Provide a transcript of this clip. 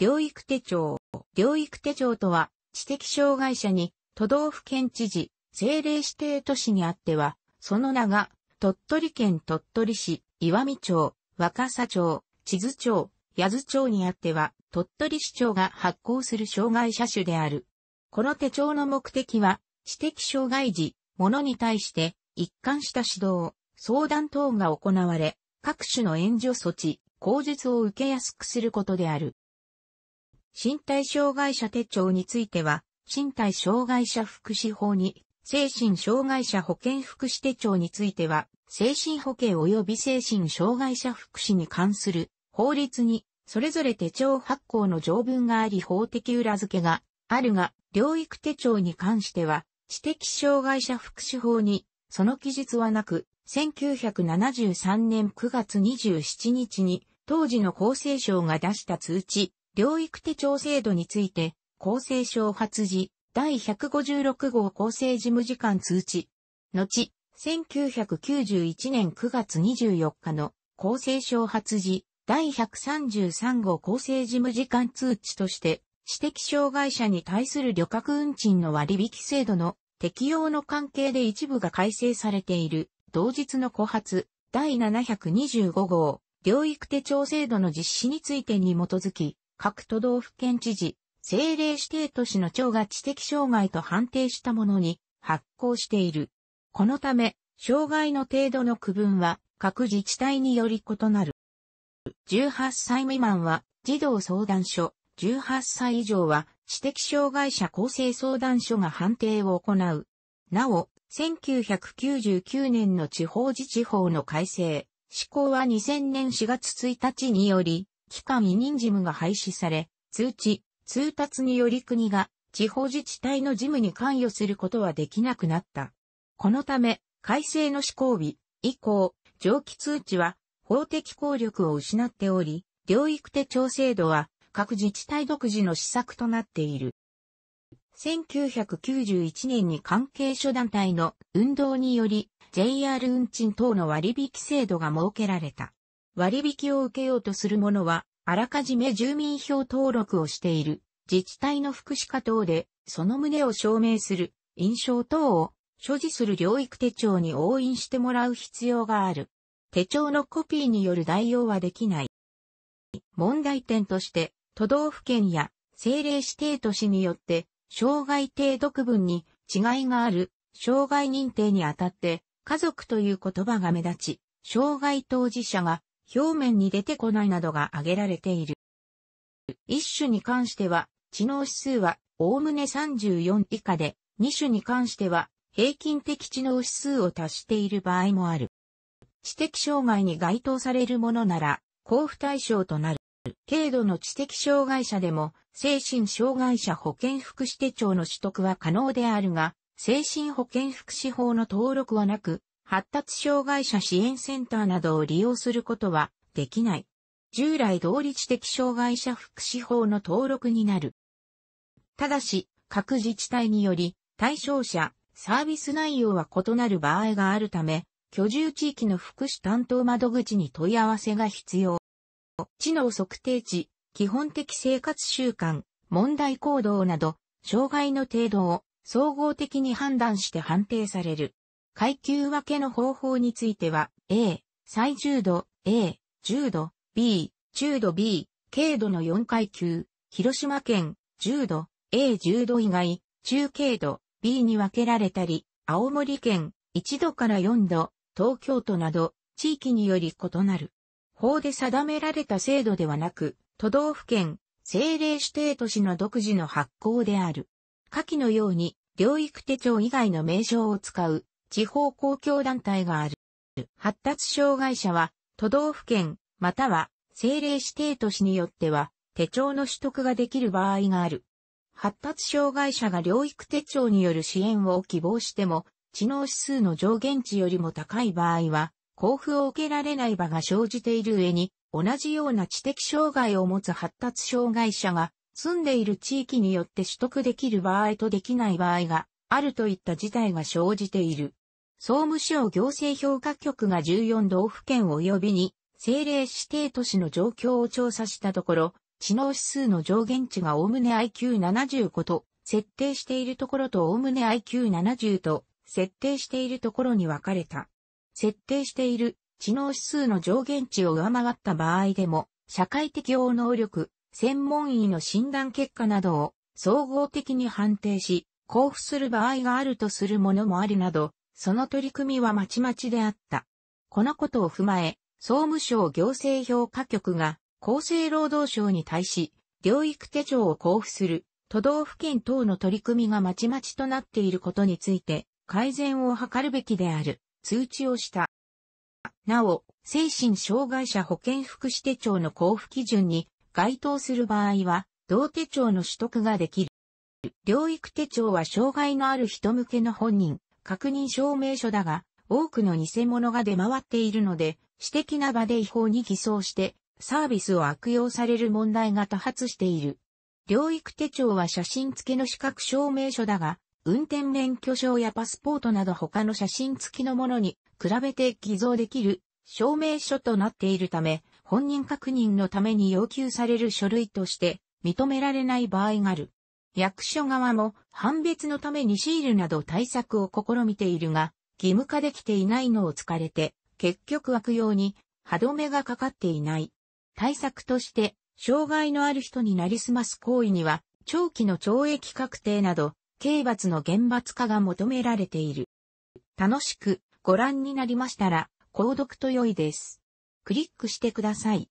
療育手帳。療育手帳とは、知的障害者に、都道府県知事、政令指定都市にあっては、その名が、鳥取県鳥取市、岩見町、若狭町、地図町、八頭町にあっては、鳥取市長が発行する障害者種である。この手帳の目的は、知的障害児、者に対して、一貫した指導、相談等が行われ、各種の援助措置、口述を受けやすくすることである。身体障害者手帳については、身体障害者福祉法に、精神障害者保健福祉手帳については、精神保健及び精神障害者福祉に関する法律に、それぞれ手帳発行の条文があり法的裏付けがあるが、療育手帳に関しては、知的障害者福祉法に、その記述はなく、1973年9月27日に、当時の厚生省が出した通知、療育手帳制度について、厚生省発事、第156号厚生事務次官通知。後、1991年9月24日の厚生省発事、第133号厚生事務次官通知として、知的障害者に対する旅客運賃の割引制度の適用の関係で一部が改正されている、同日の後発、第725号、療育手帳制度の実施についてに基づき、各都道府県知事、政令指定都市の長が知的障害と判定したものに発行している。このため、障害の程度の区分は各自治体により異なる。18歳未満は児童相談所、18歳以上は知的障害者厚生相談所が判定を行う。なお、1999年の地方自治法の改正、施行は2000年4月1日により、期間委任事務が廃止され、通知、通達により国が地方自治体の事務に関与することはできなくなった。このため、改正の施行日以降、上記通知は法的効力を失っており、領域手帳制度は各自治体独自の施策となっている。1991年に関係諸団体の運動により JR 運賃等の割引制度が設けられた。割引を受けようとする者はあらかじめ住民票登録をしている自治体の福祉課等で、その旨を証明する印象等を所持する療育手帳に押印してもらう必要がある。手帳のコピーによる代用はできない。問題点として、都道府県や政令指定都市によって、障害程度区分に違いがある、障害認定にあたって、家族という言葉が目立ち、障害当事者が表面に出てこないなどが挙げられている。一種に関しては、知能指数は、おおむね34以下で、二種に関しては、平均的知能指数を達している場合もある。知的障害に該当されるものなら、交付対象となる。軽度の知的障害者でも、精神障害者保健福祉手帳の取得は可能であるが、精神保健福祉法の登録はなく、発達障害者支援センターなどを利用することはできない。従来同理知的障害者福祉法の登録になる。ただし、各自治体により対象者、サービス内容は異なる場合があるため、居住地域の福祉担当窓口に問い合わせが必要。知能測定値、基本的生活習慣、問題行動など、障害の程度を総合的に判断して判定される。階級分けの方法については、A、最重度、A、重度、B、中度 B、軽度の4階級、広島県、重度、A 重度以外、中軽度、B に分けられたり、青森県、1度から4度、東京都など、地域により異なる。法で定められた制度ではなく、都道府県、政令指定都市の独自の発行である。下記のように、療育手帳以外の名称を使う地方公共団体がある。発達障害者は、都道府県、または政令指定都市によっては、手帳の取得ができる場合がある。発達障害者が療育手帳による支援を希望しても、知能指数の上限値よりも高い場合は、交付を受けられない場が生じている上に、同じような知的障害を持つ発達障害者が住んでいる地域によって取得できる場合とできない場合があるといった事態が生じている。総務省行政評価局が14道府県及びに政令指定都市の状況を調査したところ、知能指数の上限値がおおむね IQ75 と設定しているところとおおむね IQ70 と設定しているところに分かれた。設定している知能指数の上限値を上回った場合でも、社会適応能力、専門医の診断結果などを総合的に判定し、交付する場合があるとするものもあるなど、その取り組みはまちまちであった。このことを踏まえ、総務省行政評価局が厚生労働省に対し、療育手帳を交付する都道府県等の取り組みがまちまちとなっていることについて改善を図るべきである通知をした。なお、精神障害者保健福祉手帳の交付基準に該当する場合は、同手帳の取得ができる。療育手帳は障害のある人向けの本人、確認証明書だが、多くの偽物が出回っているので、私的な場で違法に偽装して、サービスを悪用される問題が多発している。療育手帳は写真付きの資格証明書だが、運転免許証やパスポートなど他の写真付きのものに比べて偽造できる証明書となっているため、本人確認のために要求される書類として認められない場合がある。役所側も判別のためにシールなど対策を試みているが、義務化できていないのを疲れて、結局悪用に歯止めがかかっていない。対策として、障害のある人になりすます行為には、長期の懲役確定など、刑罰の厳罰化が求められている。楽しくご覧になりましたら、購読と良いです。クリックしてください。